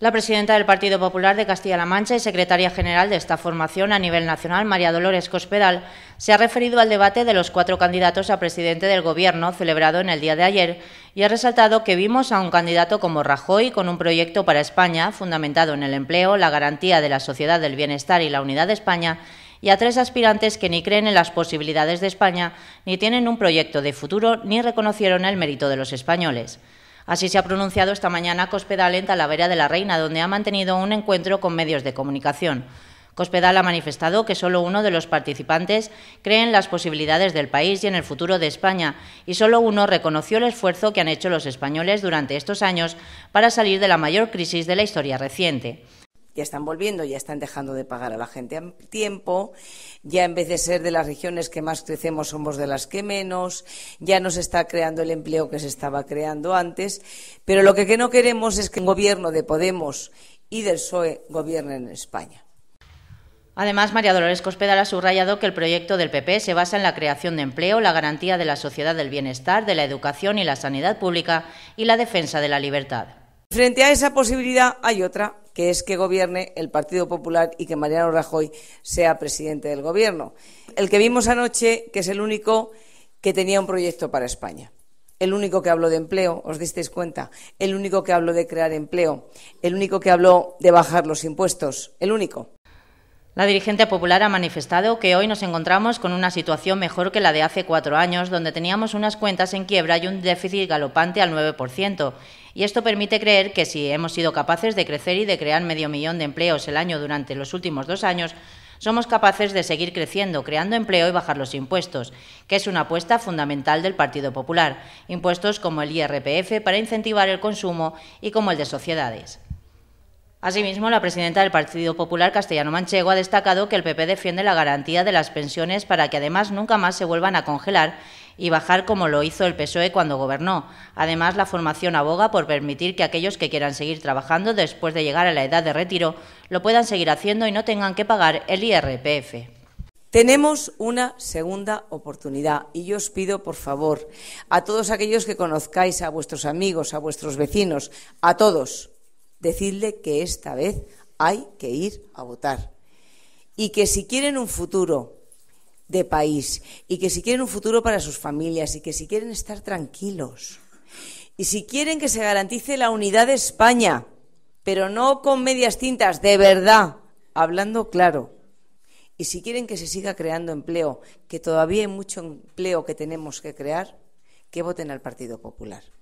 La presidenta del Partido Popular de Castilla-La Mancha y secretaria general de esta formación a nivel nacional, María Dolores Cospedal, se ha referido al debate de los cuatro candidatos a presidente del Gobierno celebrado en el día de ayer y ha resaltado que vimos a un candidato como Rajoy con un proyecto para España fundamentado en el empleo, la garantía de la sociedad del bienestar y la unidad de España y a tres aspirantes que ni creen en las posibilidades de España, ni tienen un proyecto de futuro, ni reconocieron el mérito de los españoles. Así se ha pronunciado esta mañana Cospedal en Talavera de la Reina, donde ha mantenido un encuentro con medios de comunicación. Cospedal ha manifestado que solo uno de los participantes cree en las posibilidades del país y en el futuro de España, y solo uno reconoció el esfuerzo que han hecho los españoles durante estos años para salir de la mayor crisis de la historia reciente ya están volviendo, ya están dejando de pagar a la gente a tiempo, ya en vez de ser de las regiones que más crecemos somos de las que menos, ya no se está creando el empleo que se estaba creando antes, pero lo que, no queremos es que un gobierno de Podemos y del PSOE gobierne en España. Además, María Dolores Cospedal ha subrayado que el proyecto del PP se basa en la creación de empleo, la garantía de la sociedad del bienestar, de la educación y la sanidad pública y la defensa de la libertad. Frente a esa posibilidad hay otra, que es que gobierne el Partido Popular y que Mariano Rajoy sea presidente del gobierno. El que vimos anoche, que es el único que tenía un proyecto para España. El único que habló de empleo, os disteis cuenta. El único que habló de crear empleo. El único que habló de bajar los impuestos. El único. La dirigente popular ha manifestado que hoy nos encontramos con una situación mejor que la de hace cuatro años, donde teníamos unas cuentas en quiebra y un déficit galopante al 9%. Y esto permite creer que si hemos sido capaces de crecer y de crear medio millón de empleos el año durante los últimos dos años, somos capaces de seguir creciendo, creando empleo y bajar los impuestos, que es una apuesta fundamental del Partido Popular, impuestos como el IRPF para incentivar el consumo y como el de sociedades. Asimismo, la presidenta del Partido Popular Castellano Manchego ha destacado que el PP defiende la garantía de las pensiones para que además nunca más se vuelvan a congelar y bajar como lo hizo el PSOE cuando gobernó. Además, la formación aboga por permitir que aquellos que quieran seguir trabajando después de llegar a la edad de retiro lo puedan seguir haciendo y no tengan que pagar el IRPF. Tenemos una segunda oportunidad y yo os pido, por favor, a todos aquellos que conozcáis, a vuestros amigos, a vuestros vecinos, a todos, decirle que esta vez hay que ir a votar. Y que si quieren un futuro de país, y que si quieren un futuro para sus familias, y que si quieren estar tranquilos, y si quieren que se garantice la unidad de España, pero no con medias tintas, de verdad, hablando claro, y si quieren que se siga creando empleo, que todavía hay mucho empleo que tenemos que crear, que voten al Partido Popular.